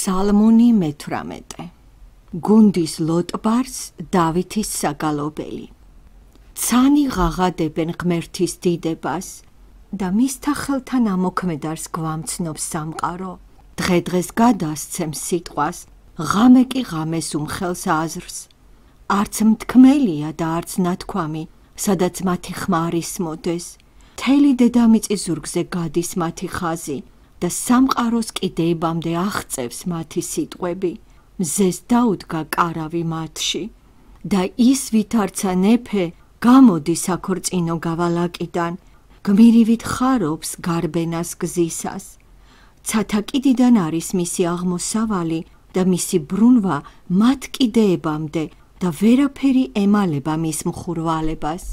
სალმონი მე-18 გუნდის ლოტბარს დავითის საგალობელი ცანი ღაღადებენ ღმერთის დიდებას და მის თხელთან ამოქმედარს გვამცნობს სამყარო დღე დღეს გადასცემს სიტყვას ღამე კი ღამეს უმხელს აზრს არც მთქმელია და არც ნათქვამი სადაც მათი ხმარის მოდეს თელი დედამიწის ზურგზე გადის მათი ხაზი და სამყაროს კიდეებამდე აღწევს მათი სიტყვები მზეს დაუდგა კარავი მათში და ის ვითარცა ნეფე გამოდის აქორწინო გავალაკიდან გმირივით ხარობს გარბენას გზისას ცათა კიდიდან არის მისი აღმოსავალი და მისი ბრუნვა მათ კიდეებამდე და ვერაფერი ემალება მის მხურვალებას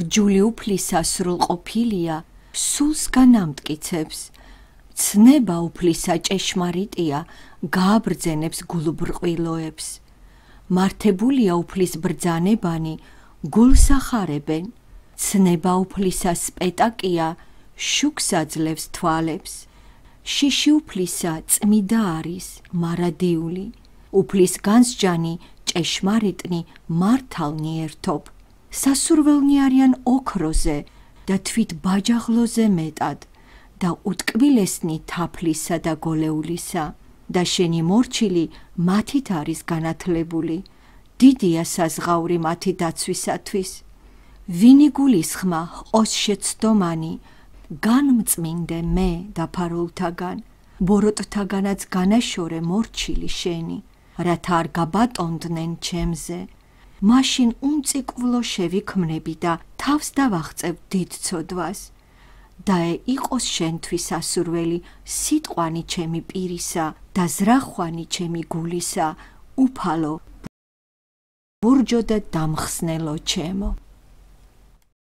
რჯული უფლისას სრულ ყოფილია სულს განამტკიცებს ცნება უფლისა ჭეშმარიტია გააბრძენებს გულბრყვილოებს მართებულია უფლის ბრძანებანი გულსახარებენ ცნება უფლისა სპეტაკია შუქსაძლევს თვალებს შიში უფლისა წმიდა არის მარადიული უფლის განსჯანი ჭეშმარიტნი მართალნი ერთობ სასურველნი არიან ოქროზე და თვით ბაჯაღლოზე მეტად და უტკბილესნი თაფლისა და გოლეულისა და შენი მორჩილი მათით არის განათლებული დიდია საზღაური მათი დაცვისათვის ვინი გulisხმა ყოს შეცდომანი განმწმინდე მე დაფარულთაგან ბოროტთაგანაც განაშორე მორჩილი შენი რათა არ გაბატონდნენ ჩემზე მაშინ უმწიკვლო შევიქმნები და თავს დავაღწევ დიდ ცოდვას და იყოს შენთვის ასურველი სიტყვანი ჩემი პირისა და ზრახვანი ჩემი გულისა უფალო ბურჯო და დამხსნელო ჩემო